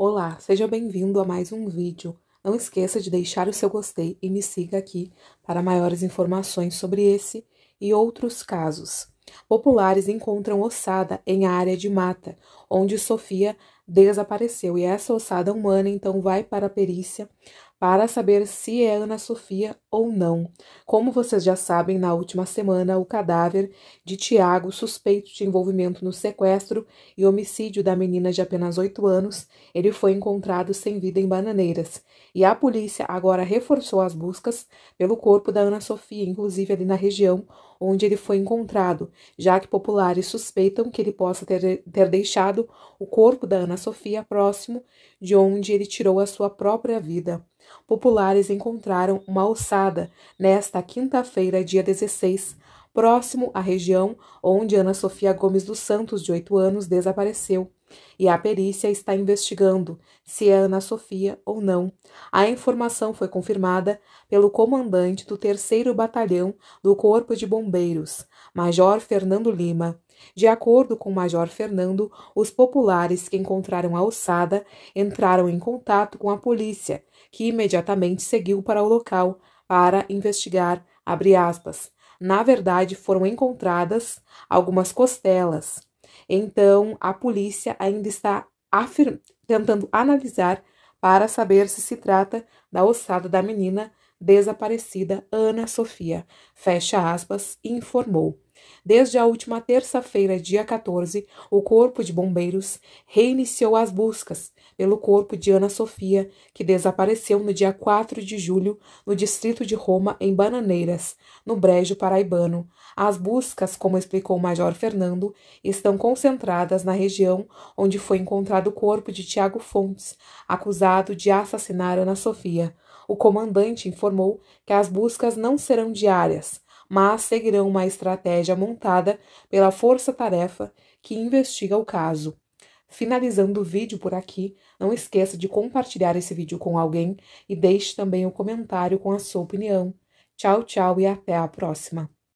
Olá, seja bem-vindo a mais um vídeo. Não esqueça de deixar o seu gostei e me siga aqui para maiores informações sobre esse e outros casos. Populares encontram ossada em área de mata, onde Sofia desapareceu, e essa ossada humana então vai para a perícia para saber se é Ana Sofia ou não. Como vocês já sabem, na última semana, o cadáver de Tiago, suspeito de envolvimento no sequestro e homicídio da menina de apenas 8 anos, ele foi encontrado sem vida em Bananeiras. E a polícia agora reforçou as buscas pelo corpo da Ana Sofia, inclusive ali na região onde ele foi encontrado, já que populares suspeitam que ele possa ter, ter deixado o corpo da Ana Sofia próximo de onde ele tirou a sua própria vida populares encontraram uma alçada nesta quinta-feira, dia 16, próximo à região onde Ana Sofia Gomes dos Santos, de 8 anos, desapareceu. E a perícia está investigando se é Ana Sofia ou não. A informação foi confirmada pelo comandante do 3 Batalhão do Corpo de Bombeiros, Major Fernando Lima. De acordo com o Major Fernando, os populares que encontraram a ossada entraram em contato com a polícia, que imediatamente seguiu para o local para investigar, abre aspas, na verdade, foram encontradas algumas costelas, então, a polícia ainda está tentando analisar para saber se se trata da ossada da menina desaparecida Ana Sofia. Fecha aspas, informou. Desde a última terça-feira, dia 14, o Corpo de Bombeiros reiniciou as buscas pelo corpo de Ana Sofia, que desapareceu no dia 4 de julho no distrito de Roma, em Bananeiras, no Brejo Paraibano. As buscas, como explicou o Major Fernando, estão concentradas na região onde foi encontrado o corpo de Tiago Fontes, acusado de assassinar Ana Sofia. O comandante informou que as buscas não serão diárias mas seguirão uma estratégia montada pela força-tarefa que investiga o caso. Finalizando o vídeo por aqui, não esqueça de compartilhar esse vídeo com alguém e deixe também um comentário com a sua opinião. Tchau, tchau e até a próxima!